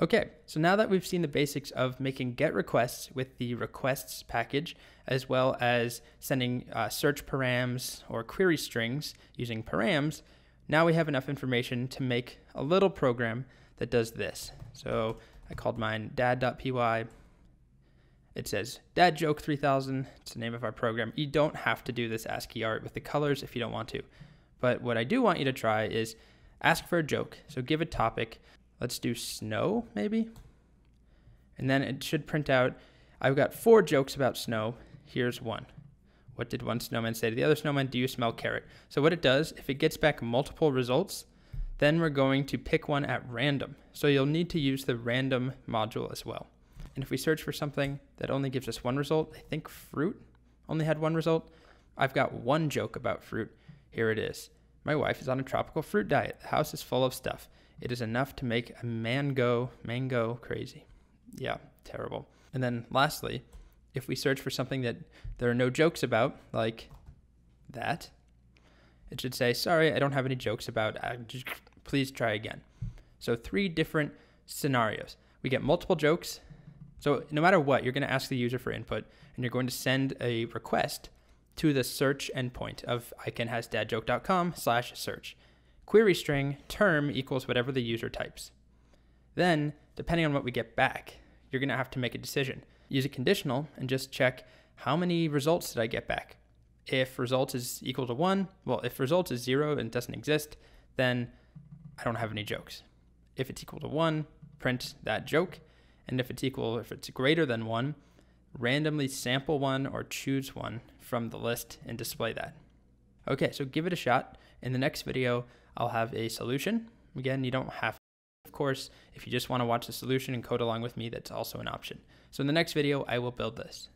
Okay, so now that we've seen the basics of making GET requests with the requests package, as well as sending uh, search params or query strings using params, now we have enough information to make a little program that does this. So I called mine dad.py. It says dad joke 3000. It's the name of our program. You don't have to do this ASCII art with the colors if you don't want to. But what I do want you to try is ask for a joke. So give a topic. Let's do snow, maybe. And then it should print out, I've got four jokes about snow. Here's one. What did one snowman say to the other snowman? Do you smell carrot? So what it does, if it gets back multiple results, then we're going to pick one at random. So you'll need to use the random module as well. And if we search for something that only gives us one result, I think fruit only had one result. I've got one joke about fruit. Here it is. My wife is on a tropical fruit diet. The house is full of stuff. It is enough to make a man go, crazy. Yeah, terrible. And then lastly, if we search for something that there are no jokes about, like that, it should say, sorry, I don't have any jokes about, please try again. So three different scenarios. We get multiple jokes. So no matter what, you're going to ask the user for input and you're going to send a request to the search endpoint of icanhasdadjoke.com slash search query string term equals whatever the user types. Then, depending on what we get back, you're going to have to make a decision. Use a conditional and just check how many results did I get back? If result is equal to one, well, if result is zero and doesn't exist, then I don't have any jokes. If it's equal to one, print that joke. And if it's equal, if it's greater than one, randomly sample one or choose one from the list and display that. Okay, so give it a shot. In the next video, I'll have a solution. Again, you don't have of course, if you just want to watch the solution and code along with me, that's also an option. So in the next video, I will build this.